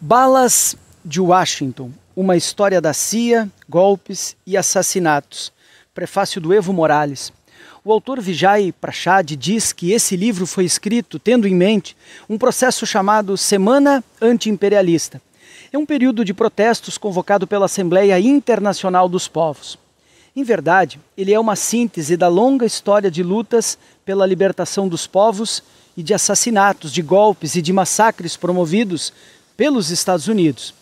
Balas de Washington, uma história da CIA, golpes e assassinatos. Prefácio do Evo Morales. O autor Vijay Prachad diz que esse livro foi escrito tendo em mente um processo chamado Semana Antiimperialista. É um período de protestos convocado pela Assembleia Internacional dos Povos. Em verdade, ele é uma síntese da longa história de lutas pela libertação dos povos e de assassinatos, de golpes e de massacres promovidos pelos Estados Unidos.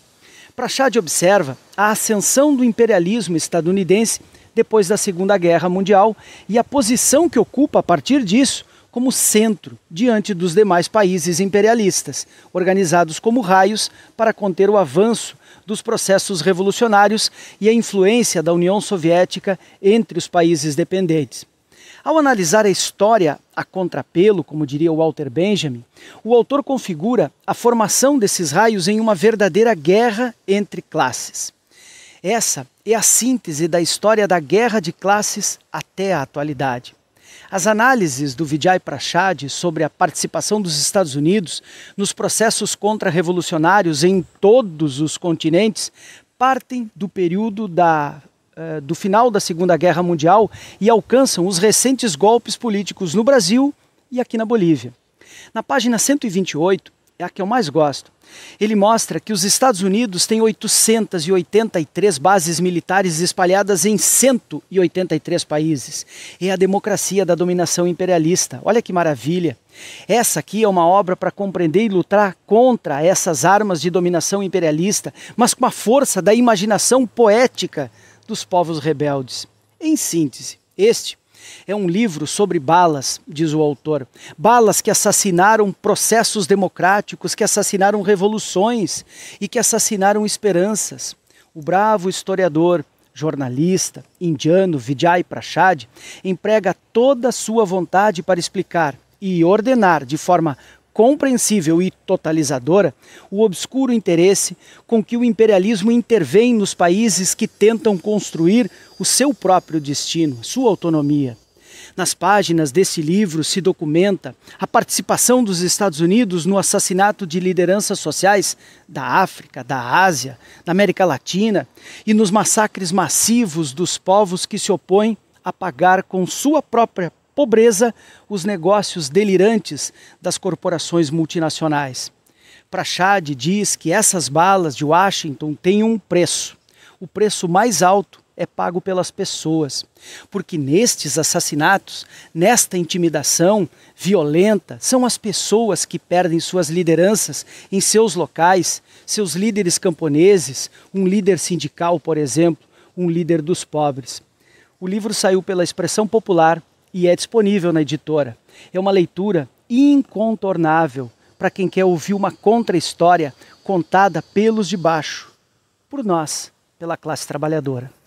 Prachad observa a ascensão do imperialismo estadunidense depois da Segunda Guerra Mundial e a posição que ocupa a partir disso como centro diante dos demais países imperialistas, organizados como raios para conter o avanço dos processos revolucionários e a influência da União Soviética entre os países dependentes. Ao analisar a história a contrapelo, como diria Walter Benjamin, o autor configura a formação desses raios em uma verdadeira guerra entre classes. Essa é a síntese da história da guerra de classes até a atualidade. As análises do Vijay Prachad sobre a participação dos Estados Unidos nos processos contra-revolucionários em todos os continentes partem do período da eh, do final da Segunda Guerra Mundial e alcançam os recentes golpes políticos no Brasil e aqui na Bolívia. Na página 128, é a que eu mais gosto, ele mostra que os Estados Unidos têm 883 bases militares espalhadas em 183 países. É a democracia da dominação imperialista. Olha que maravilha! Essa aqui é uma obra para compreender e lutar contra essas armas de dominação imperialista, mas com a força da imaginação poética dos povos rebeldes. Em síntese, este é um livro sobre balas, diz o autor. Balas que assassinaram processos democráticos, que assassinaram revoluções e que assassinaram esperanças. O bravo historiador, jornalista, indiano Vijay Prashad emprega toda a sua vontade para explicar e ordenar de forma compreensível e totalizadora o obscuro interesse com que o imperialismo intervém nos países que tentam construir o seu próprio destino, sua autonomia. Nas páginas deste livro se documenta a participação dos Estados Unidos no assassinato de lideranças sociais da África, da Ásia, da América Latina e nos massacres massivos dos povos que se opõem a pagar com sua própria pobreza os negócios delirantes das corporações multinacionais. Prachad diz que essas balas de Washington têm um preço. O preço mais alto é pago pelas pessoas, porque nestes assassinatos, nesta intimidação violenta, são as pessoas que perdem suas lideranças em seus locais, seus líderes camponeses, um líder sindical, por exemplo, um líder dos pobres. O livro saiu pela expressão popular e é disponível na editora. É uma leitura incontornável para quem quer ouvir uma contra-história contada pelos de baixo, por nós, pela classe trabalhadora.